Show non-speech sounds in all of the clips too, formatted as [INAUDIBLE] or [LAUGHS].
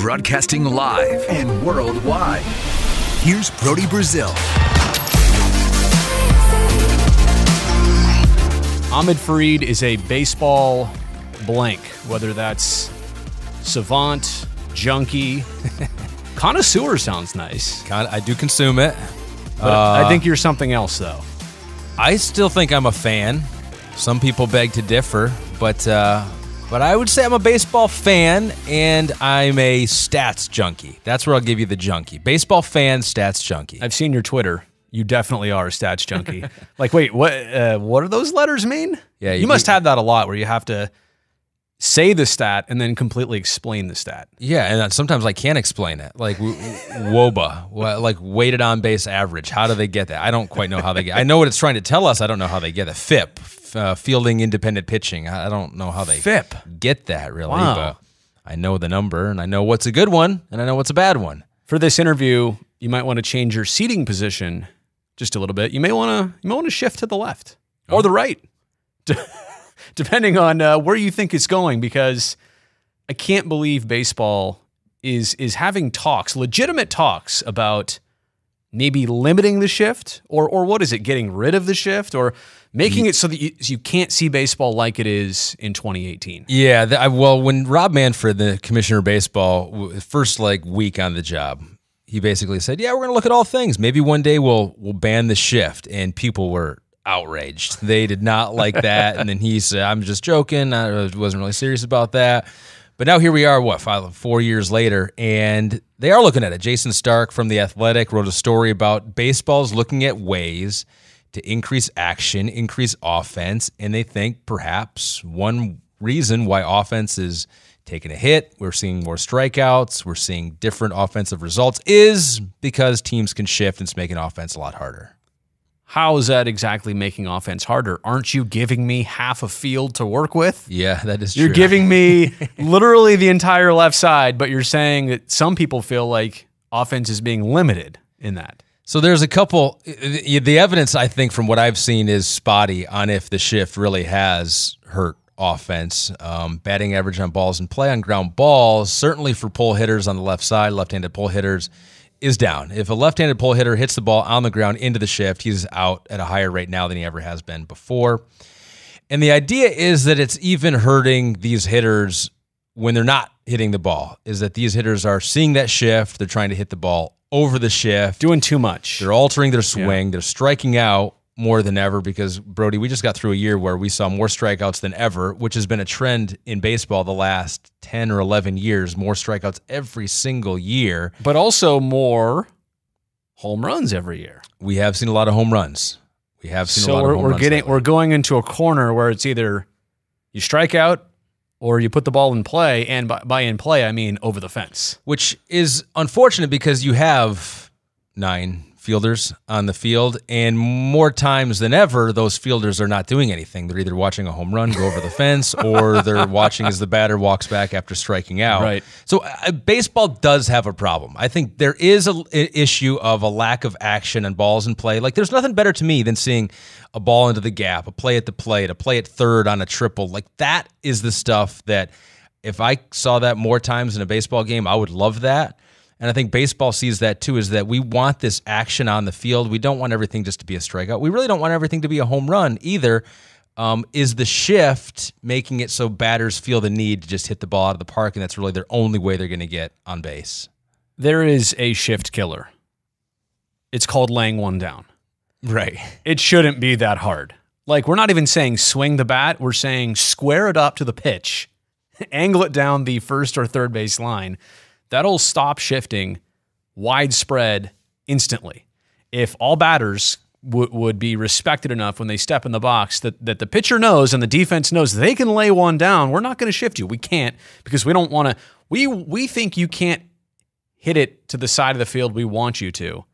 Broadcasting live and worldwide. Here's Brody Brazil. Ahmed Farid is a baseball blank, whether that's savant, junkie, [LAUGHS] connoisseur sounds nice. I do consume it. Uh, I think you're something else, though. I still think I'm a fan. Some people beg to differ, but uh, but I would say I'm a baseball fan and I'm a stats junkie. That's where I'll give you the junkie. Baseball fan, stats junkie. I've seen your Twitter. You definitely are a stats junkie. [LAUGHS] like, wait, what? Uh, what do those letters mean? Yeah, you, you must have that a lot, where you have to say the stat and then completely explain the stat. Yeah, and sometimes I can't explain it. Like WOBA, like weighted on base average. How do they get that? I don't quite know how they get. I know what it's trying to tell us. I don't know how they get it. FIP, uh, fielding independent pitching. I don't know how they FIP. get that really, wow. but I know the number and I know what's a good one and I know what's a bad one. For this interview, you might want to change your seating position just a little bit. You may want to you may want to shift to the left oh. or the right, [LAUGHS] depending on uh, where you think it's going. Because I can't believe baseball is is having talks, legitimate talks about maybe limiting the shift or or what is it getting rid of the shift or making it so that you, you can't see baseball like it is in 2018 yeah the, well when rob manfred the commissioner of baseball first like week on the job he basically said yeah we're going to look at all things maybe one day we'll we'll ban the shift and people were outraged they did not like that and then he said i'm just joking i wasn't really serious about that but now here we are, what, five, four years later, and they are looking at it. Jason Stark from The Athletic wrote a story about baseball's looking at ways to increase action, increase offense, and they think perhaps one reason why offense is taking a hit, we're seeing more strikeouts, we're seeing different offensive results is because teams can shift and it's making offense a lot harder. How is that exactly making offense harder? Aren't you giving me half a field to work with? Yeah, that is You're true. giving me [LAUGHS] literally the entire left side, but you're saying that some people feel like offense is being limited in that. So there's a couple. The evidence, I think, from what I've seen is spotty on if the shift really has hurt offense. Um, batting average on balls and play on ground balls, certainly for pull hitters on the left side, left handed pull hitters is down. If a left-handed pull hitter hits the ball on the ground into the shift, he's out at a higher rate now than he ever has been before. And the idea is that it's even hurting these hitters when they're not hitting the ball, is that these hitters are seeing that shift, they're trying to hit the ball over the shift, doing too much. They're altering their swing, yeah. they're striking out more than ever because Brody, we just got through a year where we saw more strikeouts than ever, which has been a trend in baseball the last 10 or 11 years, more strikeouts every single year, but also more home runs every year. We have seen a lot of home runs. We have seen so a lot we're, of home we're runs getting we're going into a corner where it's either you strike out or you put the ball in play, and by, by, in play I mean over the fence, which is unfortunate because you have nine, fielders on the field. And more times than ever, those fielders are not doing anything. They're either watching a home run go over the fence [LAUGHS] or they're watching as the batter walks back after striking out. Right. So uh, uh baseball does have a problem. I think there is an issue of a lack of action and balls in play. Like, there's nothing better to me than seeing a ball into the gap, a play at the plate, a play at third on a triple. Like, that is the stuff that if I saw that more times in a baseball game, I would love that. And I think baseball sees that too is that we want this action on the field. We don't want everything just to be a strikeout. We really don't want everything to be a home run either. Um, is the shift making it so batters feel the need to just hit the ball out of the park and that's really their only way they're going to get on base? There is a shift killer. It's called laying one down. Right. It shouldn't be that hard. Like, we're not even saying swing the bat, we're saying square it up to the pitch, [LAUGHS] angle it down the first or third base line that'll stop shifting widespread instantly. If all batters w- would be respected enough when they step in the box that, that the pitcher knows and the defense knows they can lay one down, we're not going to shift you. We can't because we don't want to. We, we think you can't hit it to the side of the field we want you to.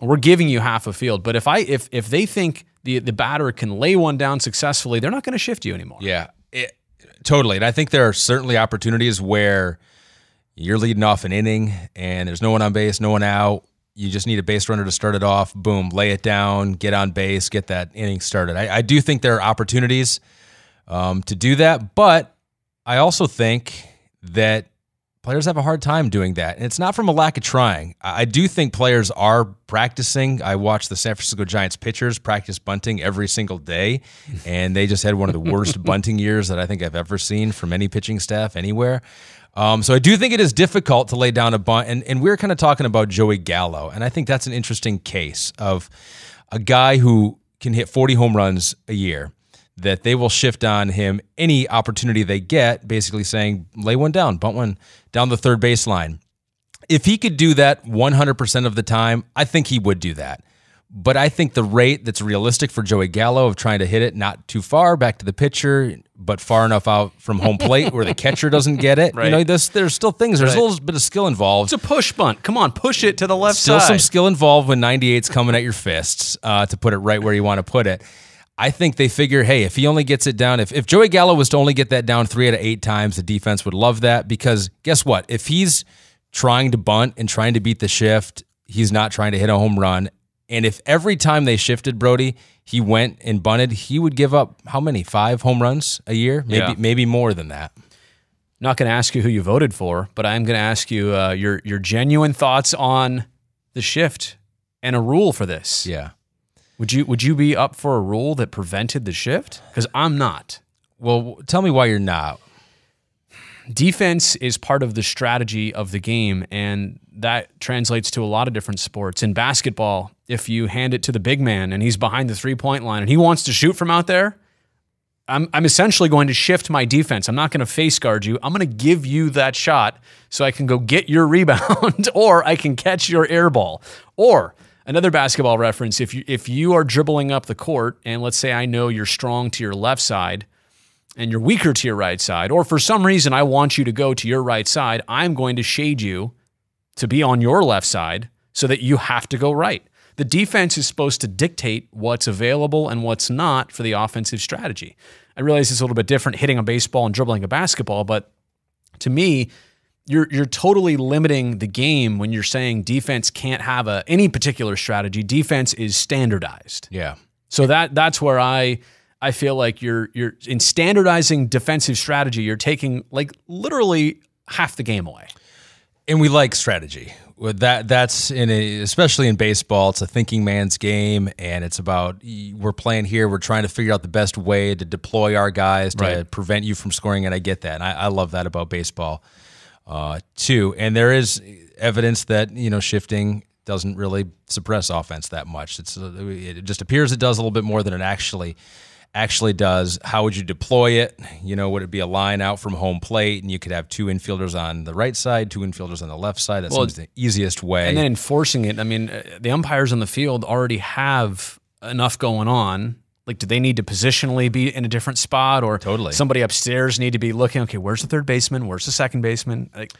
We're giving you half a field. But if I if if they think the the batter can lay one down successfully, they're not going to shift you anymore. Yeah. It, totally. And I think there are certainly opportunities where – you're leading off an inning, and there's no one on base, no one out. You just need a base runner to start it off. Boom, lay it down, get on base, get that inning started. I, I do think there are opportunities um, to do that, but I also think that players have a hard time doing that. And it's not from a lack of trying. I do think players are practicing. I watch the San Francisco Giants pitchers practice bunting every single day, and they just had one of the worst [LAUGHS] bunting years that I think I've ever seen from any pitching staff anywhere. Um, so I do think it is difficult to lay down a bunt. And, and we are kind of talking about Joey Gallo. And I think that's an interesting case of a guy who can hit 40 home runs a year that they will shift on him any opportunity they get, basically saying, lay one down, bunt one down the third baseline. If he could do that 100% of the time, I think he would do that. But I think the rate that's realistic for Joey Gallo of trying to hit it not too far back to the pitcher but far enough out from home plate where the catcher doesn't get it. Right. [LAUGHS] You know, there's still things. There's right. a little bit of skill involved. It's a push bunt. Come on, push it to the left still side. some skill involved when 98's coming at your fists uh, to put it right where you want to put it. I think they figure, hey, if he only gets it down, if, if Joey Gallo was to only get that down three out of eight times, the defense would love that because guess what? If he's trying to bunt and trying to beat the shift, he's not trying to hit a home run and if every time they shifted Brody, he went and bunted, he would give up how many? Five home runs a year? Maybe yeah. maybe more than that. I'm not going to ask you who you voted for, but I am going to ask you uh, your your genuine thoughts on the shift and a rule for this. Yeah. Would you would you be up for a rule that prevented the shift? Because I'm not. Well, tell me why you're not defense is part of the strategy of the game, and that translates to a lot of different sports. In basketball, if you hand it to the big man and he's behind the three point line and he wants to shoot from out there, I'm, I'm essentially going to shift my defense. I'm not going to face guard you. I'm going to give you that shot so I can go get your [LAUGHS] rebound or I can catch your air ball. Or another basketball reference if you, if you are dribbling up the court, and let's say I know you're strong to your left side and you're weaker to your right side, or for some reason I want you to go to your right side, I'm going to shade you to be on your left side so that you have to go right. The defense is supposed to dictate what's available and what's not for the offensive strategy. I realize it's a little bit different hitting a baseball and dribbling a basketball, but to me, you're you're totally limiting the game when you're saying defense can't have a any particular strategy. Defense is standardized. Yeah. So that that's where I I feel like you're you're in standardizing defensive strategy, you're taking like literally half the game away. And we like strategy. That that's in a, especially in baseball, it's a thinking man's game, and it's about we're playing here. We're trying to figure out the best way to deploy our guys to right. prevent you from scoring. And I get that, and I, I love that about baseball uh, too. And there is evidence that you know shifting doesn't really suppress offense that much. It's uh, it just appears it does a little bit more than it actually actually does. How would you deploy it? You know, would it be a line out from home plate, and you could have two infielders on the right side, two infielders on the left side? That's well, the easiest way. And then enforcing it. I mean, uh, the umpires on the field already have enough going on. Like, do they need to positionally be in a different spot, or totally somebody upstairs need to be looking? Okay, where's the third baseman? Where's the second baseman? Like,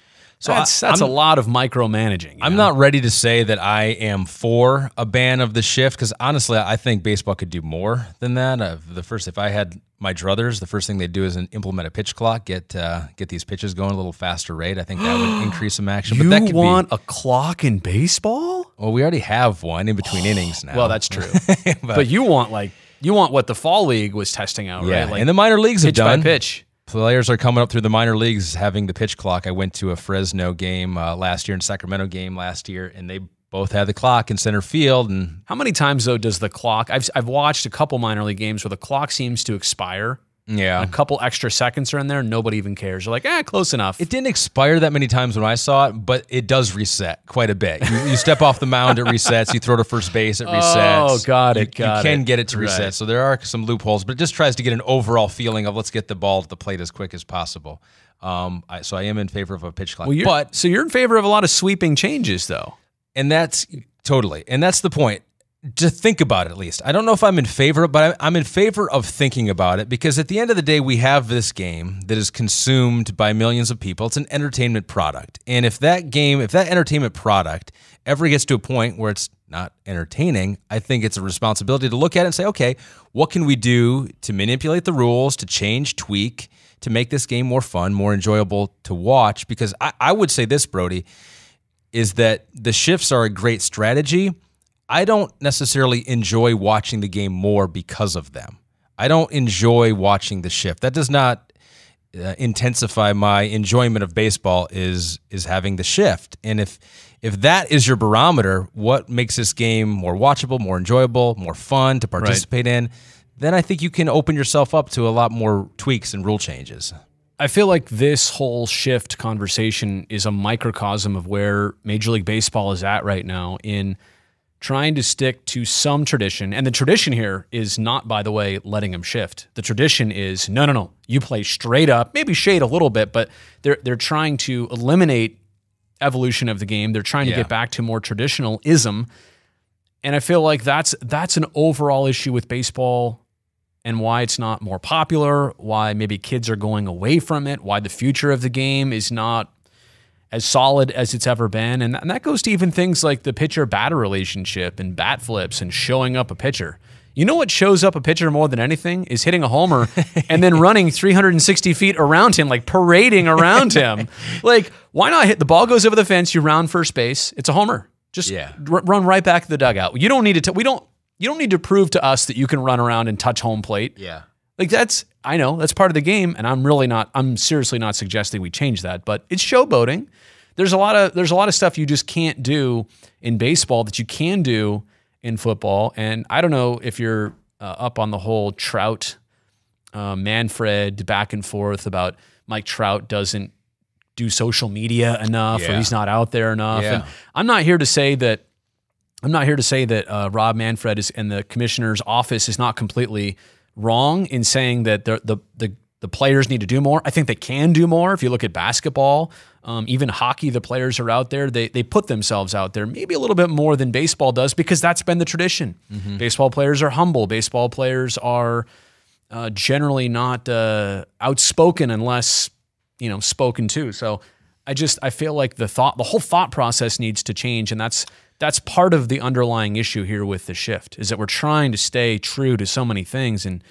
so that's, that's a lot of micromanaging. I'm know? not ready to say that I am for a ban of the shift because honestly, I think baseball could do more than that. Uh, the first, if I had my druthers, the first thing they would do is implement a pitch clock, get uh, get these pitches going a little faster rate. I think that would [GASPS] increase some action. You but that could want be, a clock in baseball? Well, we already have one in between [SIGHS] innings now. Well, that's true. [LAUGHS] but, but, you want like you want what the fall league was testing out, yeah. right? Like and the minor leagues pitch have done. by pitch. Players are coming up through the minor leagues having the pitch clock. I went to a Fresno game uh, last year and Sacramento game last year, and they both had the clock in center field. And how many times though does the clock? I've I've watched a couple minor league games where the clock seems to expire yeah. A couple extra seconds are in there. Nobody even cares. You're like, ah, eh, close enough. It didn't expire that many times when I saw it, but it does reset quite a bit. You, you step off the mound, it resets. You throw to first base, it [LAUGHS] oh, resets. Oh, got it. You, got you can it. get it to reset. Right. So there are some loopholes, but it just tries to get an overall feeling of let's get the ball to the plate as quick as possible. Um, I, so I am in favor of a pitch clock. Well, but so you're in favor of a lot of sweeping changes, though. And that's totally. And that's the point to think about it at least. I don't know if I'm in favor, but I'm in favor of thinking about it because at the end of the day, we have this game that is consumed by millions of people. It's an entertainment product. And if that game, if that entertainment product ever gets to a point where it's not entertaining, I think it's a responsibility to look at it and say, okay, what can we do to manipulate the rules, to change, tweak, to make this game more fun, more enjoyable to watch? Because I, I would say this, Brody, is that the shifts are a great strategy I don't necessarily enjoy watching the game more because of them. I don't enjoy watching the shift. That does not uh, intensify my enjoyment of baseball is is having the shift. And if if that is your barometer, what makes this game more watchable, more enjoyable, more fun to participate right. in, then I think you can open yourself up to a lot more tweaks and rule changes. I feel like this whole shift conversation is a microcosm of where Major League Baseball is at right now in – trying to stick to some tradition. And the tradition here is not, by the way, letting them shift. The tradition is no, no, no. You play straight up, maybe shade a little bit, but they're they're trying to eliminate evolution of the game. They're trying yeah. to get back to more traditionalism. And I feel like that's that's an overall issue with baseball and why it's not more popular, why maybe kids are going away from it, why the future of the game is not as solid as it's ever been. And, and that goes to even things like the pitcher batter relationship and bat flips and showing up a pitcher. You know what shows up a pitcher more than anything is hitting a homer [LAUGHS] and then running 360 feet around him, like parading around him. [LAUGHS] like, why not hit the ball goes over the fence, you round first base, it's a homer. Just yeah. run right back to the dugout. You don't need to. we don't. You don't need to prove to us that you can run around and touch home plate. Yeah. Like that's I know that's part of the game, and I'm really not. I'm seriously not suggesting we change that, but it's showboating. There's a lot of there's a lot of stuff you just can't do in baseball that you can do in football, and I don't know if you're uh, up on the whole Trout, uh, Manfred back and forth about Mike Trout doesn't do social media enough yeah. or he's not out there enough. Yeah. And I'm not here to say that I'm not here to say that uh, Rob Manfred is and the commissioner's office is not completely wrong in saying that the, the, the the players need to do more. I think they can do more. If you look at basketball, um, even hockey, the players are out there. They, they put themselves out there maybe a little bit more than baseball does because that's been the tradition. Mm -hmm. Baseball players are humble. Baseball players are uh, generally not uh, outspoken unless, you know, spoken to. So I just, I feel like the thought, the whole thought process needs to change. And that's that's part of the underlying issue here with the shift is that we're trying to stay true to so many things and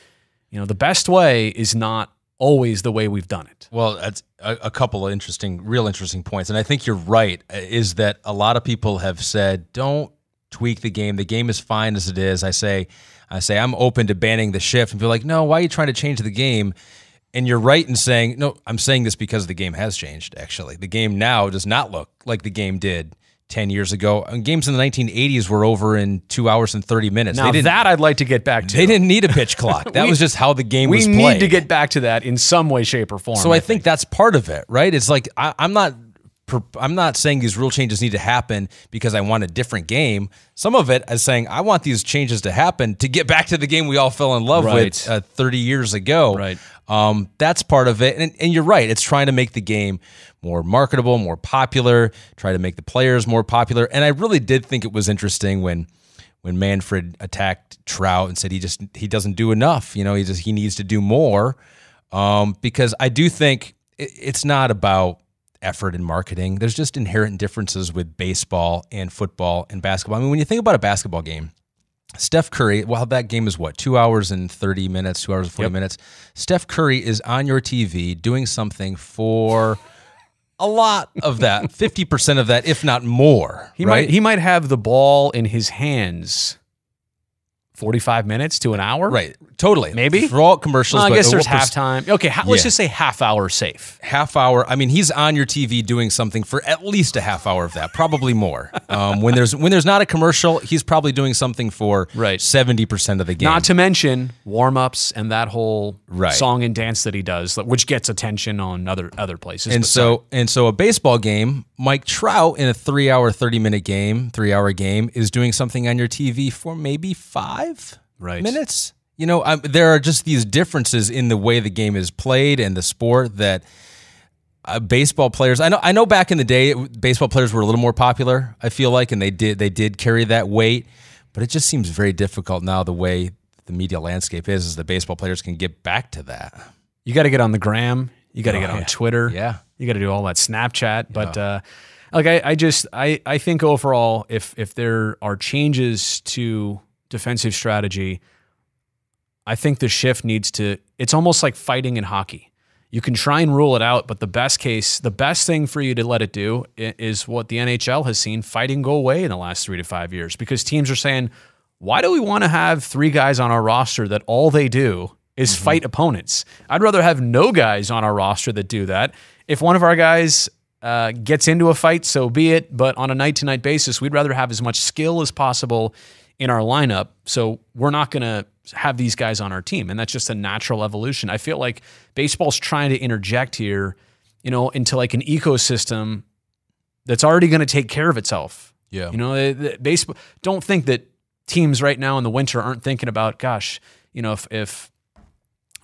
you know the best way is not always the way we've done it well that's a, a couple of interesting real interesting points and i think you're right uh, is that a lot of people have said don't tweak the game the game is fine as it is i say i say i'm open to banning the shift and be like no why are you trying to change the game and you're right in saying no i'm saying this because the game has changed actually the game now does not look like the game did 10 years ago. And games in the 1980s were over in two hours and 30 minutes. Now, that I'd like to get back to. They didn't need a pitch clock. [LAUGHS] That we, was just how the game was played. We need to get back to that in some way, shape, or form. So I, I think, think, that's part of it, right? It's like I, am not I'm not saying these rule changes need to happen because I want a different game. Some of it is saying I want these changes to happen to get back to the game we all fell in love right. with uh, 30 years ago. Right. Um, that's part of it, and, and you're right. It's trying to make the game more marketable, more popular. Try to make the players more popular. And I really did think it was interesting when when Manfred attacked Trout and said he just he doesn't do enough. You know, he just he needs to do more. Um, because I do think it, it's not about effort in marketing. There's just inherent differences with baseball and football and basketball. I mean, when you think about a basketball game, Steph Curry, well, that game is what, two hours and 30 minutes, two hours and 40 yep. minutes. Steph Curry is on your TV doing something for a lot of that, 50% of that, if not more. He, right? might, he might have the ball in his hands 45 minutes to an hour. Right. Totally. Maybe. For all commercials. Well, I guess there's halftime. Okay. Ha- yeah. Let's just say half hour safe. Half hour. I mean, he's on your TV doing something for at least a half hour of that, probably more. [LAUGHS] um, when there's when there's not a commercial, he's probably doing something for right. 70% of the game. Not to mention warm ups and that whole right. song and dance that he does, which gets attention on other other places. And so, and so a baseball game, Mike Trout in a three hour, 30 minute game, three hour game is doing something on your TV for maybe five five right. minutes. You know, i um, there are just these differences in the way the game is played and the sport that uh, baseball players. I know. I know. Back in the day, baseball players were a little more popular. I feel like, and they did they did carry that weight. But it just seems very difficult now. The way the media landscape is, is that baseball players can get back to that. You got to get on the gram. You got to oh, get on yeah. Twitter. Yeah. You got to do all that Snapchat. But uh, like I, I just I I think overall, if if there are changes to defensive strategy. I think the shift needs to, it's almost like fighting in hockey. You can try and rule it out, but the best case, the best thing for you to let it do is what the NHL has seen fighting go away in the last three to five years because teams are saying, why do we want to have three guys on our roster that all they do is mm -hmm. fight opponents? I'd rather have no guys on our roster that do that. If one of our guys uh, gets into a fight, so be it. But on a night to night basis, we'd rather have as much skill as possible in our lineup. So we're not going to have these guys on our team. And that's just a natural evolution. I feel like baseball's trying to interject here, you know, into like an ecosystem that's already going to take care of itself. Yeah. You know, eh, eh, baseball, don't think that teams right now in the winter aren't thinking about, gosh, you know, if, if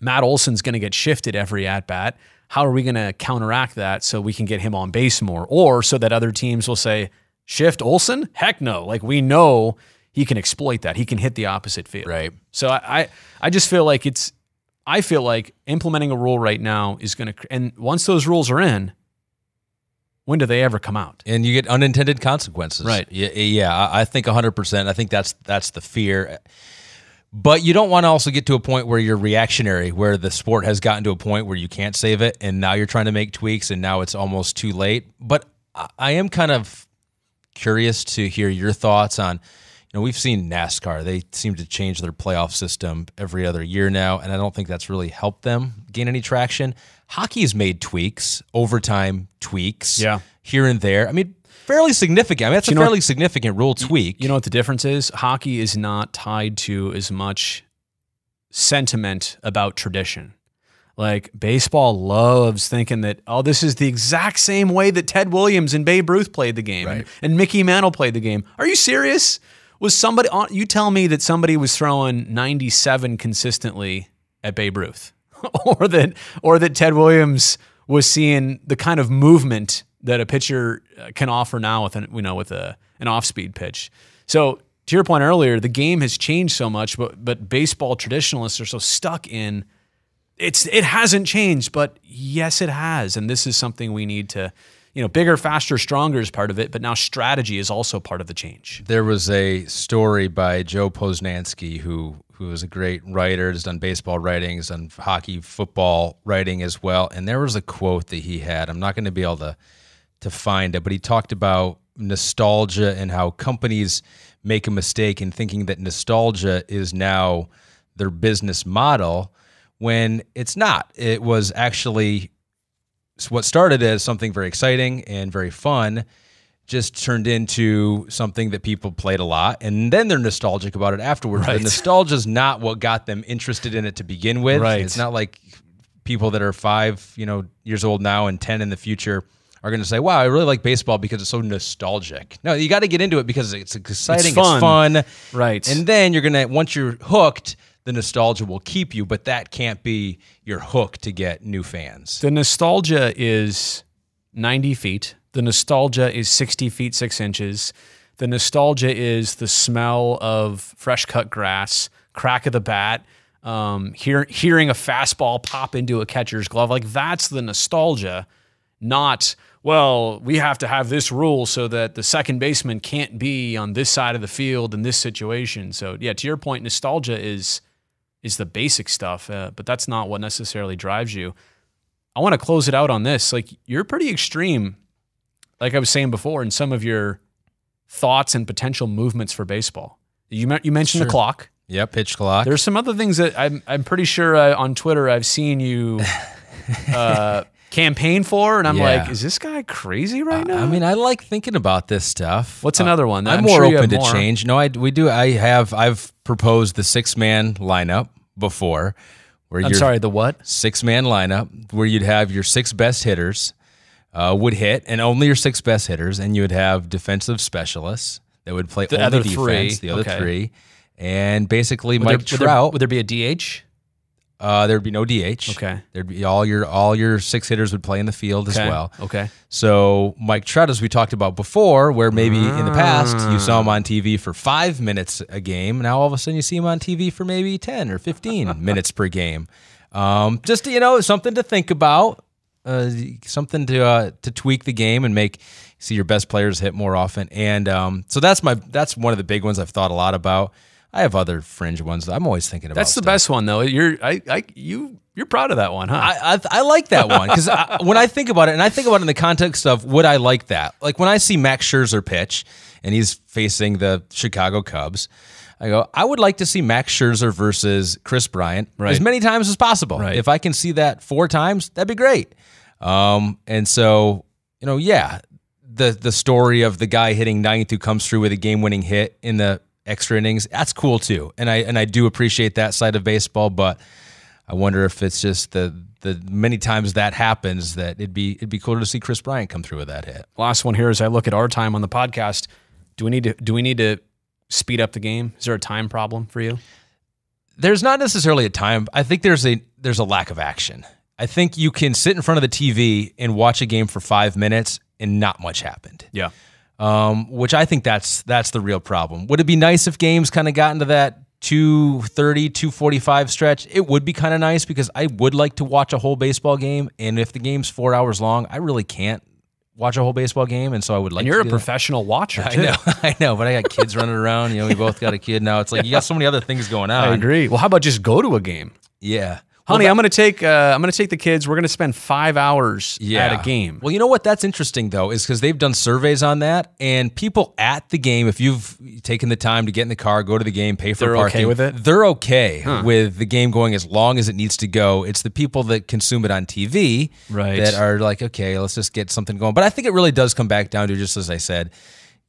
Matt Olson's going to get shifted every at bat, how are we going to counteract that so we can get him on base more? Or so that other teams will say, shift Olson? Heck no. Like we know he can exploit that. He can hit the opposite field. Right. So I, I, I just feel like it's, I feel like implementing a rule right now is going to, and once those rules are in, when do they ever come out? And you get unintended consequences. Right. Yeah, yeah I think 100%. I think that's that's the fear. But you don't want to also get to a point where you're reactionary, where the sport has gotten to a point where you can't save it, and now you're trying to make tweaks, and now it's almost too late. But I am kind of curious to hear your thoughts on – know, we've seen NASCAR. They seem to change their playoff system every other year now, and I don't think that's really helped them gain any traction. Hockey has made tweaks, overtime tweaks, yeah. here and there. I mean, fairly significant. I mean, that's you a fairly what, significant rule tweak. You know what the difference is? Hockey is not tied to as much sentiment about tradition. Like baseball loves thinking that, oh, this is the exact same way that Ted Williams and Babe Ruth played the game right. and, and Mickey Mantle played the game. Are you serious? Was somebody on? You tell me that somebody was throwing 97 consistently at Babe Ruth, [LAUGHS] or that or that Ted Williams was seeing the kind of movement that a pitcher uh, can offer now with an you know with a an off speed pitch. So to your point earlier, the game has changed so much, but but baseball traditionalists are so stuck in it's it hasn't changed, but yes, it has, and this is something we need to you know, bigger, faster, stronger is part of it, but now strategy is also part of the change. There was a story by Joe Posnansky, who who is a great writer, has done baseball writing, has done hockey, football writing as well. And there was a quote that he had. I'm not going to be able to to find it, but he talked about nostalgia and how companies make a mistake in thinking that nostalgia is now their business model when it's not. It was actually what started as something very exciting and very fun just turned into something that people played a lot and then they're nostalgic about it afterwards. Right. The [LAUGHS] nostalgia is not what got them interested in it to begin with. Right. It's not like people that are five, you know, years old now and 10 in the future are going to say, wow, I really like baseball because it's so nostalgic. No, you got to get into it because it's exciting. It's fun. it's fun. Right. And then you're going to, once you're hooked, the nostalgia will keep you, but that can't be your hook to get new fans. The nostalgia is 90 feet. The nostalgia is 60 feet, six inches. The nostalgia is the smell of fresh cut grass, crack of the bat, um, hear, hearing a fastball pop into a catcher's glove. Like that's the nostalgia, not, well, we have to have this rule so that the second baseman can't be on this side of the field in this situation. So, yeah, to your point, nostalgia is is the basic stuff, uh, but that's not what necessarily drives you. I want to close it out on this. Like you're pretty extreme, like I was saying before, in some of your thoughts and potential movements for baseball. You you mentioned sure. the clock. Yeah, pitch clock. There's some other things that I'm I'm pretty sure uh, on Twitter I've seen you. [LAUGHS] Uh, campaign for, and I'm yeah. like, is this guy crazy right now? I mean, I like thinking about this stuff. What's uh, another one? I'm, I'm more sure open to more. change. No, I we do. I have I've proposed the six man lineup before. Where I'm sorry, the what? Six man lineup where you'd have your six best hitters uh, would hit, and only your six best hitters, and you would have defensive specialists that would play the other defense, three. the other okay. three, and basically would Mike there, Trout. Would there, would there be a DH? Uh, there'd be no DH. Okay. There'd be all your all your six hitters would play in the field okay. as well. Okay. So Mike Trout, as we talked about before, where maybe in the past you saw him on TV for five minutes a game, now all of a sudden you see him on TV for maybe ten or fifteen [LAUGHS] minutes per game. Um, just you know, something to think about. Uh, something to uh, to tweak the game and make see your best players hit more often. And um, so that's my that's one of the big ones I've thought a lot about. I have other fringe ones that I'm always thinking about. That's the stuff. best one though. You're I, I you you're proud of that one, huh? I I, I like that one because [LAUGHS] when I think about it, and I think about it in the context of would I like that? Like when I see Max Scherzer pitch, and he's facing the Chicago Cubs. I go, I would like to see Max Scherzer versus Chris Bryant right. as many times as possible. Right. If I can see that four times, that'd be great. Um, and so, you know, yeah, the the story of the guy hitting ninth who comes through with a game winning hit in the extra innings. That's cool too, and I and I do appreciate that side of baseball. But I wonder if it's just the the many times that happens that it'd be it'd be cooler to see Chris Bryant come through with that hit. Last one here is I look at our time on the podcast. Do we need to do we need to speed up the game? Is there a time problem for you? There's not necessarily a time. I think there's a there's a lack of action. I think you can sit in front of the TV and watch a game for 5 minutes and not much happened. Yeah um, which I think that's that's the real problem. Would it be nice if games kind of got into that 230, 245 stretch? It would be kind of nice because I would like to watch a whole baseball game. And if the game's four hours long, I really can't watch a whole baseball game, and so I would like. And you're a professional that. watcher. Too. I know, [LAUGHS] I know, but I got kids running around. You know, we both got a kid now. It's like you got so many other things going [LAUGHS] on. I agree. Well, how about just go to a game? Yeah, honey, well, I'm gonna take uh, I'm gonna take the kids. We're gonna spend five hours yeah. at a game. Well, you know what? That's interesting though, is because they've done surveys on that, and people at the game, if you've taken the time to get in the car, go to the game, pay for they're parking, okay with it. They're okay huh. with the game going as long as it needs to go. It's the people that consume it on TV right. that are like, okay, let's just get something going. But I think it really does come back down to just as I said.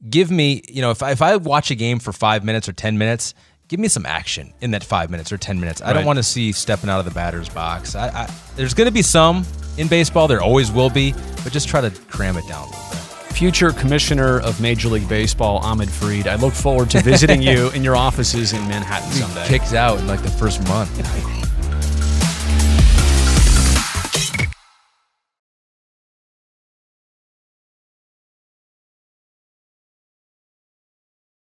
Give me, you know, if I, if I watch a game for five minutes or 10 minutes, give me some action in that five minutes or 10 minutes. Right. I don't want to see stepping out of the batter's box. I, I, there's going to be some in baseball, there always will be, but just try to cram it down Future Commissioner of Major League Baseball, Ahmed Freed, I look forward to visiting [LAUGHS] you in your offices in Manhattan someday. Kicked out in like the first month. [LAUGHS]